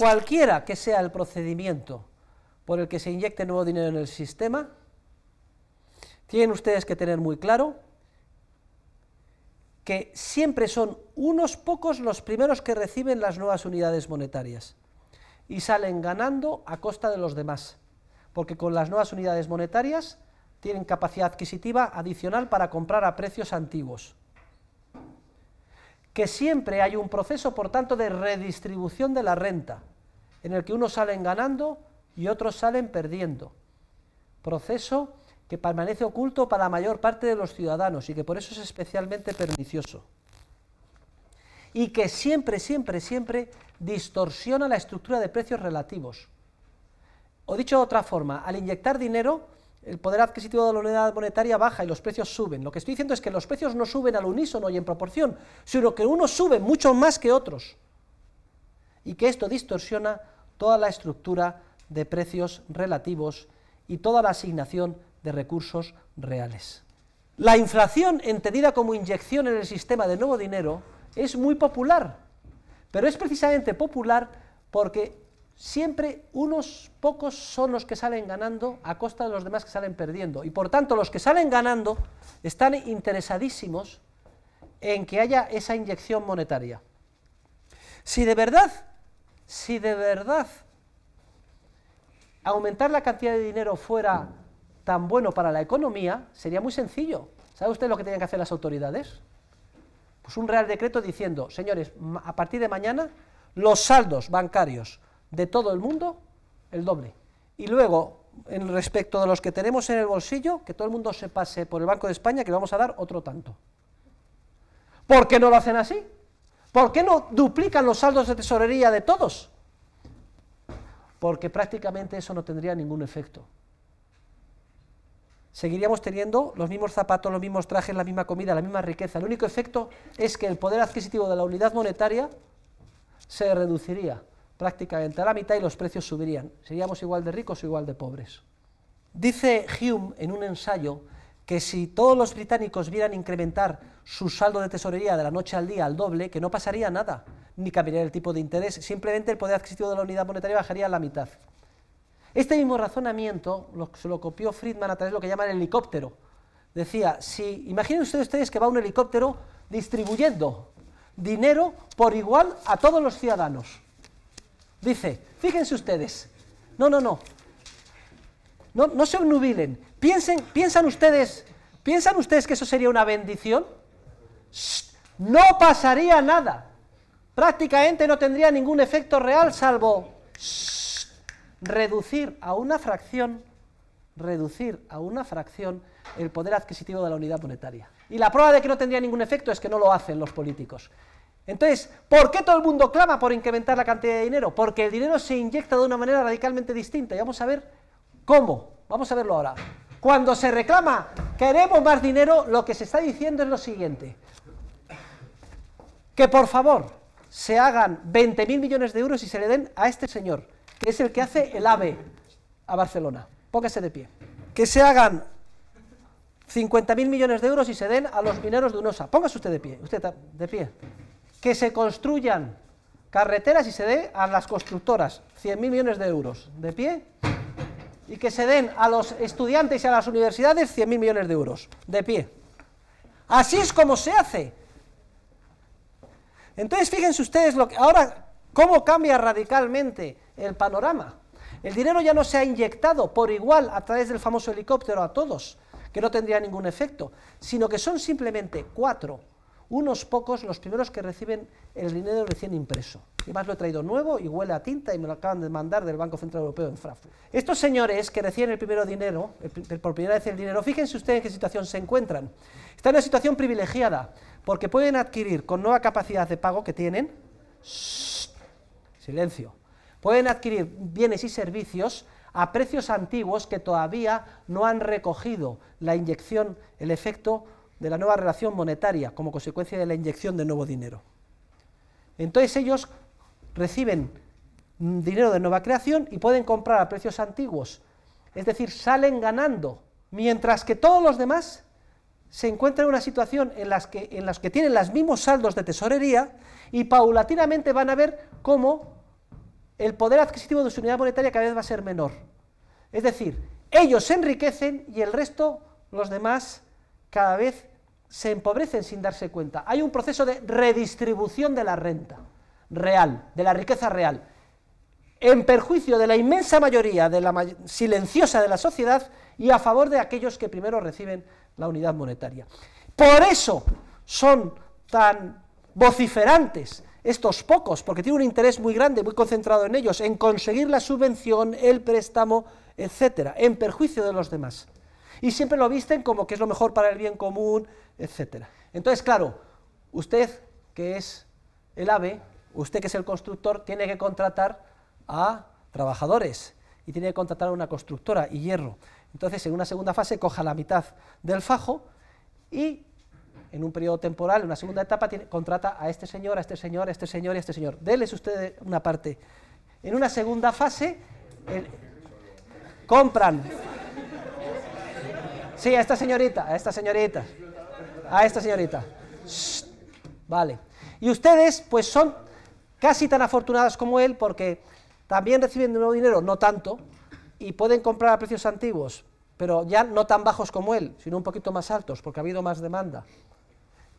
cualquiera que sea el procedimiento por el que se inyecte nuevo dinero en el sistema, tienen ustedes que tener muy claro que siempre son unos pocos los primeros que reciben las nuevas unidades monetarias y salen ganando a costa de los demás, porque con las nuevas unidades monetarias tienen capacidad adquisitiva adicional para comprar a precios antiguos que siempre hay un proceso, por tanto, de redistribución de la renta, en el que unos salen ganando y otros salen perdiendo. Proceso que permanece oculto para la mayor parte de los ciudadanos y que por eso es especialmente pernicioso. Y que siempre, siempre, siempre distorsiona la estructura de precios relativos. O dicho de otra forma, al inyectar dinero, el poder adquisitivo de la unidad monetaria baja y los precios suben. Lo que estoy diciendo es que los precios no suben al unísono y en proporción, sino que unos suben mucho más que otros. Y que esto distorsiona toda la estructura de precios relativos y toda la asignación de recursos reales. La inflación, entendida como inyección en el sistema de nuevo dinero, es muy popular, pero es precisamente popular porque siempre unos pocos son los que salen ganando a costa de los demás que salen perdiendo. Y por tanto, los que salen ganando están interesadísimos en que haya esa inyección monetaria. Si de verdad, si de verdad aumentar la cantidad de dinero fuera tan bueno para la economía, sería muy sencillo. ¿Sabe usted lo que tienen que hacer las autoridades? Pues un real decreto diciendo, señores, a partir de mañana los saldos bancarios de todo el mundo, el doble. Y luego, en respecto de los que tenemos en el bolsillo, que todo el mundo se pase por el Banco de España, que le vamos a dar otro tanto. ¿Por qué no lo hacen así? ¿Por qué no duplican los saldos de tesorería de todos? Porque prácticamente eso no tendría ningún efecto. Seguiríamos teniendo los mismos zapatos, los mismos trajes, la misma comida, la misma riqueza. El único efecto es que el poder adquisitivo de la unidad monetaria se reduciría prácticamente a la mitad y los precios subirían. Seríamos igual de ricos o igual de pobres. Dice Hume en un ensayo que si todos los británicos vieran incrementar su saldo de tesorería de la noche al día al doble, que no pasaría nada, ni cambiaría el tipo de interés, simplemente el poder adquisitivo de la unidad monetaria bajaría a la mitad. Este mismo razonamiento se lo copió Friedman a través de lo que llaman el helicóptero. Decía, si imaginen ustedes que va un helicóptero distribuyendo dinero por igual a todos los ciudadanos. Dice, fíjense ustedes, no, no, no, no, se obnubilen, Piensen, piensan ustedes, piensan ustedes que eso sería una bendición, no pasaría nada, prácticamente no tendría ningún efecto real salvo reducir a una fracción, reducir a una fracción el poder adquisitivo de la unidad monetaria. Y la prueba de que no tendría ningún efecto es que no lo hacen los políticos. Entonces, ¿por qué todo el mundo clama por incrementar la cantidad de dinero? Porque el dinero se inyecta de una manera radicalmente distinta. Y vamos a ver cómo. Vamos a verlo ahora. Cuando se reclama queremos más dinero, lo que se está diciendo es lo siguiente. Que por favor se hagan 20.000 millones de euros y se le den a este señor, que es el que hace el AVE a Barcelona. Póngase de pie. Que se hagan 50.000 millones de euros y se den a los mineros de UNOSA. Póngase usted de pie. Usted está de pie que se construyan carreteras y se dé a las constructoras 100.000 millones de euros de pie y que se den a los estudiantes y a las universidades 100.000 millones de euros de pie. Así es como se hace. Entonces, fíjense ustedes lo que, ahora cómo cambia radicalmente el panorama. El dinero ya no se ha inyectado por igual a través del famoso helicóptero a todos, que no tendría ningún efecto, sino que son simplemente cuatro unos pocos los primeros que reciben el dinero recién impreso. Y lo he traído nuevo y huele a tinta y me lo acaban de mandar del Banco Central Europeo en Frankfurt. Estos señores que reciben el primero dinero, por primera vez el dinero, fíjense ustedes en qué situación se encuentran. Están en una situación privilegiada porque pueden adquirir con nueva capacidad de pago que tienen, silencio, pueden adquirir bienes y servicios a precios antiguos que todavía no han recogido la inyección, el efecto de la nueva relación monetaria como consecuencia de la inyección de nuevo dinero. Entonces ellos reciben dinero de nueva creación y pueden comprar a precios antiguos. Es decir, salen ganando, mientras que todos los demás se encuentran en una situación en la que, en las que tienen los mismos saldos de tesorería y paulatinamente van a ver cómo el poder adquisitivo de su unidad monetaria cada vez va a ser menor. Es decir, ellos se enriquecen y el resto, los demás, cada vez se empobrecen sin darse cuenta. Hay un proceso de redistribución de la renta real, de la riqueza real, en perjuicio de la inmensa mayoría de la silenciosa de la sociedad y a favor de aquellos que primero reciben la unidad monetaria. Por eso son tan vociferantes estos pocos, porque tienen un interés muy grande, muy concentrado en ellos, en conseguir la subvención, el préstamo, etcétera, en perjuicio de los demás. Y siempre lo visten como que es lo mejor para el bien común, etcétera. Entonces, claro, usted que es el AVE, usted que es el constructor, tiene que contratar a trabajadores y tiene que contratar a una constructora y hierro. Entonces, en una segunda fase, coja la mitad del fajo y en un periodo temporal, en una segunda etapa, contrata a este señor, a este señor, a este señor y a este señor. Deles usted una parte. En una segunda fase, compran Sí, a esta señorita, a esta señorita. A esta señorita. vale. Y ustedes, pues son casi tan afortunadas como él porque también reciben nuevo dinero, no tanto, y pueden comprar a precios antiguos, pero ya no tan bajos como él, sino un poquito más altos porque ha habido más demanda.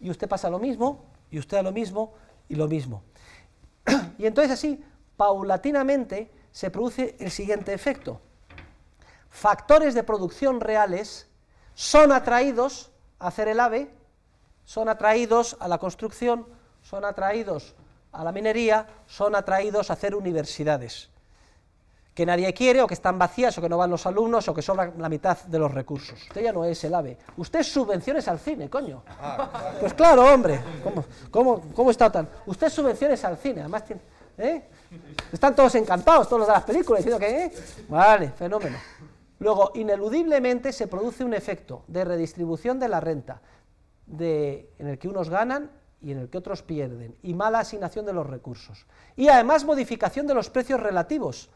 Y usted pasa lo mismo, y usted a lo mismo, y lo mismo. y entonces así, paulatinamente, se produce el siguiente efecto. Factores de producción reales son atraídos a hacer el ave, son atraídos a la construcción, son atraídos a la minería, son atraídos a hacer universidades, que nadie quiere o que están vacías o que no van los alumnos o que son la mitad de los recursos. Usted ya no es el AVE. Usted subvenciones al cine, coño. Ah, pues claro, hombre. ¿Cómo, está tan? Usted subvenciones al cine, además ¿eh? Están todos encantados, todos los de las películas, diciendo que... ¿eh? Vale, fenómeno. Luego, ineludiblemente se produce un efecto de redistribución de la renta, en el que unos ganan y en el que otros pierden, y mala asignación de los recursos. Y además modificación de los precios relativos.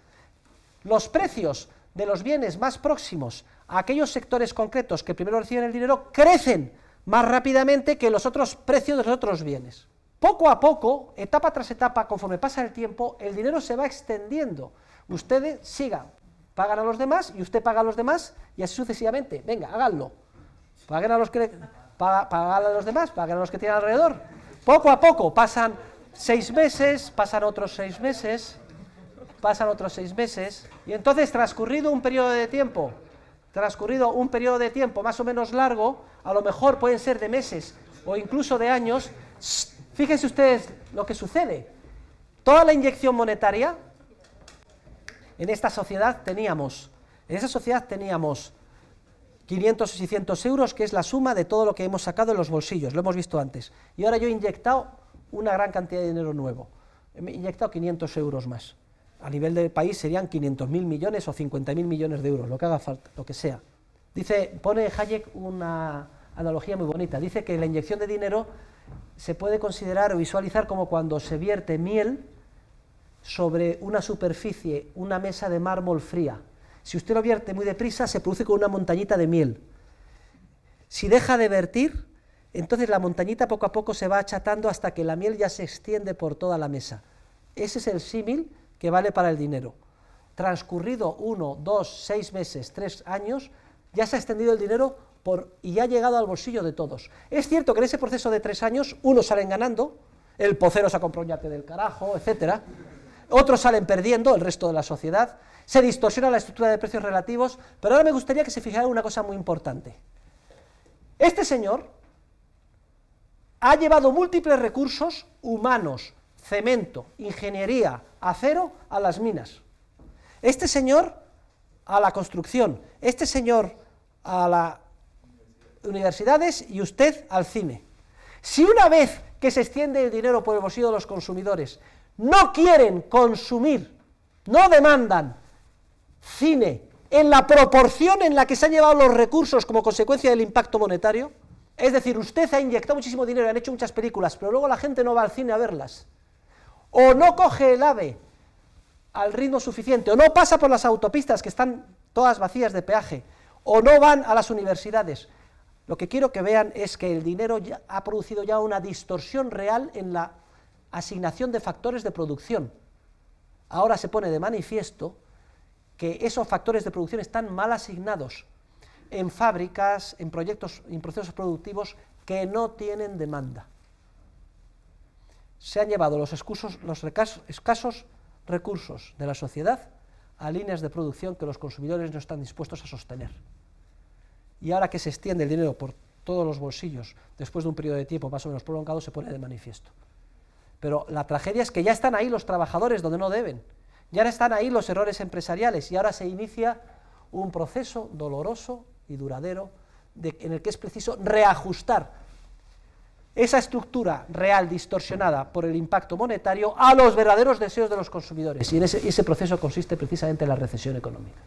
Los precios de los bienes más próximos a aquellos sectores concretos que primero reciben el dinero crecen más rápidamente que los otros precios de los otros bienes. Poco a poco, etapa tras etapa, conforme pasa el tiempo, el dinero se va extendiendo. Ustedes sigan pagan a los demás y usted paga a los demás y así sucesivamente. Venga, háganlo. Paguen a los que pagan a los demás, pagan a los que tienen alrededor. Poco a poco, pasan seis meses, pasan otros seis meses, pasan otros seis meses, y entonces transcurrido un periodo de tiempo, transcurrido un periodo de tiempo más o menos largo, a lo mejor pueden ser de meses o incluso de años, fíjense ustedes lo que sucede. Toda la inyección monetaria en esta sociedad teníamos, en esa sociedad teníamos 500 o 600 euros, que es la suma de todo lo que hemos sacado en los bolsillos, lo hemos visto antes. Y ahora yo he inyectado una gran cantidad de dinero nuevo, he inyectado 500 euros más. A nivel del país serían 500.000 millones o 50.000 millones de euros, lo que haga falta, lo que sea. Dice, pone Hayek una analogía muy bonita, dice que la inyección de dinero se puede considerar o visualizar como cuando se vierte miel sobre una superficie, una mesa de mármol fría. Si usted lo vierte muy deprisa, se produce con una montañita de miel. Si deja de vertir, entonces la montañita poco a poco se va achatando hasta que la miel ya se extiende por toda la mesa. Ese es el símil que vale para el dinero. Transcurrido uno, dos, seis meses, tres años, ya se ha extendido el dinero y ya ha llegado al bolsillo de todos. Es cierto que en ese proceso de tres años, uno salen ganando, el pocero se ha comprado un yate del carajo, etcétera, otros salen perdiendo, el resto de la sociedad, se distorsiona la estructura de precios relativos, pero ahora me gustaría que se fijara en una cosa muy importante. Este señor ha llevado múltiples recursos humanos, cemento, ingeniería, acero a las minas. Este señor a la construcción, este señor a las universidades y usted al cine. Si una vez que se extiende el dinero por el bolsillo de los consumidores, no quieren consumir, no demandan cine en la proporción en la que se han llevado los recursos como consecuencia del impacto monetario. Es decir, usted ha inyectado muchísimo dinero, han hecho muchas películas, pero luego la gente no va al cine a verlas. O no coge el AVE al ritmo suficiente, o no pasa por las autopistas que están todas vacías de peaje, o no van a las universidades. Lo que quiero que vean es que el dinero ya ha producido ya una distorsión real en la asignación de factores de producción. Ahora se pone de manifiesto que esos factores de producción están mal asignados en fábricas, en proyectos, en procesos productivos que no tienen demanda. Se han llevado los, escasos recursos de la sociedad a líneas de producción que los consumidores no están dispuestos a sostener. Y ahora que se extiende el dinero por todos los bolsillos, después de un periodo de tiempo más o menos prolongado, se pone de manifiesto. Pero la tragedia es que ya están ahí los trabajadores donde no deben, ya están ahí los errores empresariales y ahora se inicia un proceso doloroso y duradero en el que es preciso reajustar esa estructura real distorsionada por el impacto monetario a los verdaderos deseos de los consumidores. Y ese proceso consiste precisamente en la recesión económica.